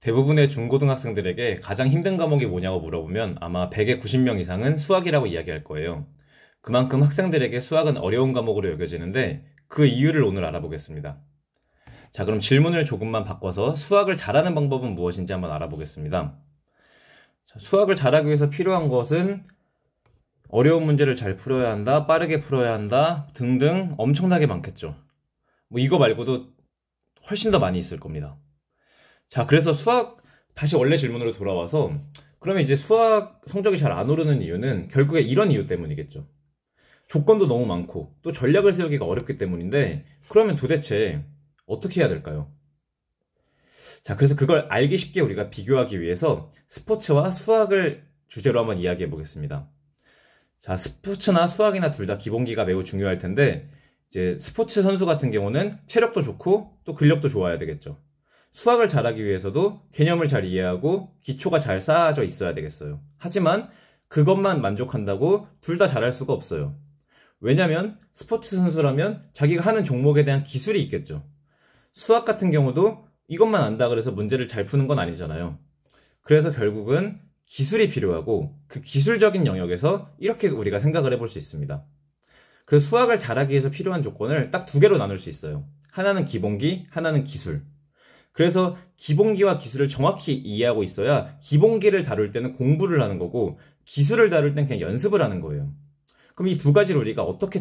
대부분의 중고등학생들에게 가장 힘든 과목이 뭐냐고 물어보면 아마 100에 90명 이상은 수학이라고 이야기할 거예요. 그만큼 학생들에게 수학은 어려운 과목으로 여겨지는데 그 이유를 오늘 알아보겠습니다. 자, 그럼 질문을 조금만 바꿔서 수학을 잘하는 방법은 무엇인지 한번 알아보겠습니다. 수학을 잘하기 위해서 필요한 것은 어려운 문제를 잘 풀어야 한다, 빠르게 풀어야 한다, 등등 엄청나게 많겠죠. 뭐 이거 말고도 훨씬 더 많이 있을 겁니다. 자, 그래서 수학, 다시 원래 질문으로 돌아와서, 그러면 이제 수학 성적이 잘 안 오르는 이유는 결국에 이런 이유 때문이겠죠. 조건도 너무 많고, 또 전략을 세우기가 어렵기 때문인데, 그러면 도대체 어떻게 해야 될까요? 자, 그래서 그걸 알기 쉽게 우리가 비교하기 위해서 스포츠와 수학을 주제로 한번 이야기해 보겠습니다. 자, 스포츠나 수학이나 둘 다 기본기가 매우 중요할 텐데, 이제 스포츠 선수 같은 경우는 체력도 좋고, 또 근력도 좋아야 되겠죠. 수학을 잘하기 위해서도 개념을 잘 이해하고 기초가 잘 쌓아져 있어야 되겠어요. 하지만 그것만 만족한다고 둘 다 잘할 수가 없어요. 왜냐면 스포츠 선수라면 자기가 하는 종목에 대한 기술이 있겠죠. 수학 같은 경우도 이것만 안다 그래서 문제를 잘 푸는 건 아니잖아요. 그래서 결국은 기술이 필요하고 그 기술적인 영역에서 이렇게 우리가 생각을 해볼 수 있습니다. 그래서 수학을 잘하기 위해서 필요한 조건을 딱 두 개로 나눌 수 있어요. 하나는 기본기, 하나는 기술. 그래서 기본기와 기술을 정확히 이해하고 있어야 기본기를 다룰 때는 공부를 하는 거고 기술을 다룰 때는 그냥 연습을 하는 거예요. 그럼 이 두 가지를 우리가 어떻게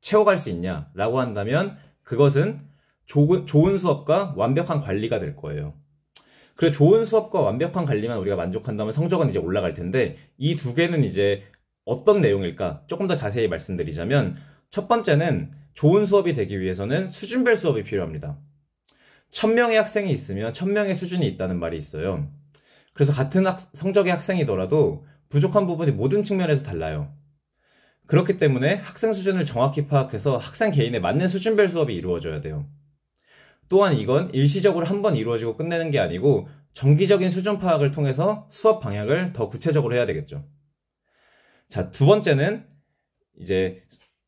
채워갈 수 있냐라고 한다면 그것은 좋은 수업과 완벽한 관리가 될 거예요. 그래 좋은 수업과 완벽한 관리만 우리가 만족한다면 성적은 이제 올라갈 텐데 이 두 개는 이제 어떤 내용일까? 조금 더 자세히 말씀드리자면 첫 번째는 좋은 수업이 되기 위해서는 수준별 수업이 필요합니다. 1000명의 학생이 있으면 1000명의 수준이 있다는 말이 있어요. 그래서 같은 학, 성적의 학생이더라도 부족한 부분이 모든 측면에서 달라요. 그렇기 때문에 학생 수준을 정확히 파악해서 학생 개인에 맞는 수준별 수업이 이루어져야 돼요. 또한 이건 일시적으로 한 번 이루어지고 끝내는 게 아니고 정기적인 수준 파악을 통해서 수업 방향을 더 구체적으로 해야 되겠죠. 자, 두 번째는 이제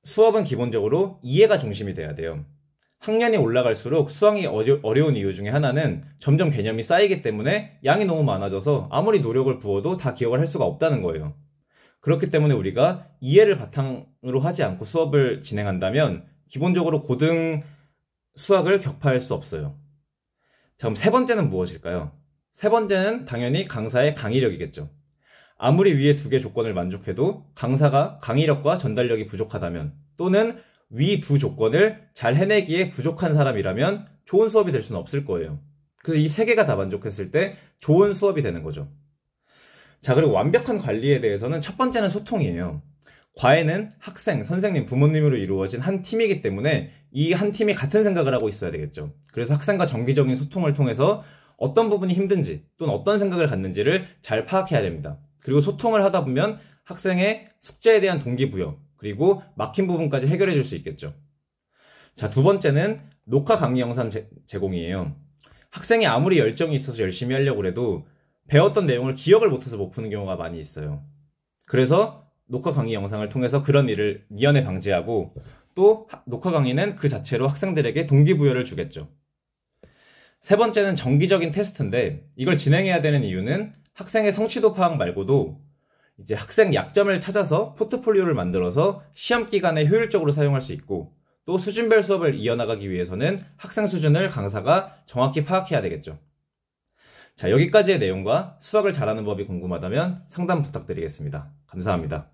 수업은 기본적으로 이해가 중심이 돼야 돼요. 학년이 올라갈수록 수학이 어려, 운 이유 중에 하나는 점점 개념이 쌓이기 때문에 양이 너무 많아져서 아무리 노력을 부어도 다 기억을 할 수가 없다는 거예요. 그렇기 때문에 우리가 이해를 바탕으로 하지 않고 수업을 진행한다면 기본적으로 고등 수학을 격파할 수 없어요. 자, 그럼 세 번째는 무엇일까요? 세 번째는 당연히 강사의 강의력이겠죠. 아무리 위에 두 개 조건을 만족해도 강사가 강의력과 전달력이 부족하다면 또는 위두 조건을 잘 해내기에 부족한 사람이라면 좋은 수업이 될 수는 없을 거예요. 그래서 이 세 개가 다 만족했을 때 좋은 수업이 되는 거죠. 자, 그리고 완벽한 관리에 대해서는 첫 번째는 소통이에요. 과외는 학생, 선생님, 부모님으로 이루어진 한 팀이기 때문에 이 한 팀이 같은 생각을 하고 있어야 되겠죠. 그래서 학생과 정기적인 소통을 통해서 어떤 부분이 힘든지 또는 어떤 생각을 갖는지를 잘 파악해야 됩니다. 그리고 소통을 하다 보면 학생의 숙제에 대한 동기부여, 그리고 막힌 부분까지 해결해 줄 수 있겠죠. 자, 두 번째는 녹화 강의 영상 제, 공이에요 학생이 아무리 열정이 있어서 열심히 하려고 해도 배웠던 내용을 기억을 못해서 못 푸는 경우가 많이 있어요. 그래서 녹화 강의 영상을 통해서 그런 일을 미연에 방지하고 또 녹화 강의는 그 자체로 학생들에게 동기부여를 주겠죠. 세 번째는 정기적인 테스트인데 이걸 진행해야 되는 이유는 학생의 성취도 파악 말고도 이제 학생 약점을 찾아서 포트폴리오를 만들어서 시험 기간에 효율적으로 사용할 수 있고 또 수준별 수업을 이어나가기 위해서는 학생 수준을 강사가 정확히 파악해야 되겠죠. 자, 여기까지의 내용과 수학을 잘하는 법이 궁금하다면 상담 부탁드리겠습니다. 감사합니다.